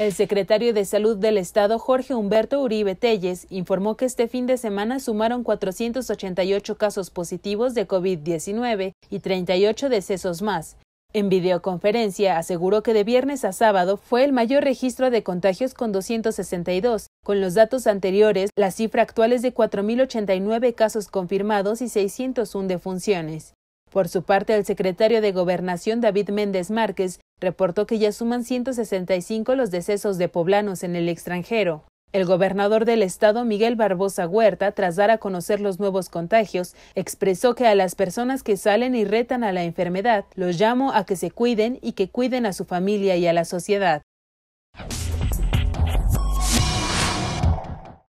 El secretario de Salud del Estado, Jorge Humberto Uribe Telles, informó que este fin de semana sumaron 488 casos positivos de COVID-19 y 38 decesos más. En videoconferencia aseguró que de viernes a sábado fue el mayor registro de contagios con 262. Con los datos anteriores, la cifra actual es de 4.089 casos confirmados y 601 defunciones. Por su parte, el secretario de Gobernación David Méndez Márquez reportó que ya suman 165 los decesos de poblanos en el extranjero. El gobernador del estado, Miguel Barbosa Huerta, tras dar a conocer los nuevos contagios, expresó que a las personas que salen y retan a la enfermedad, los llamo a que se cuiden y que cuiden a su familia y a la sociedad.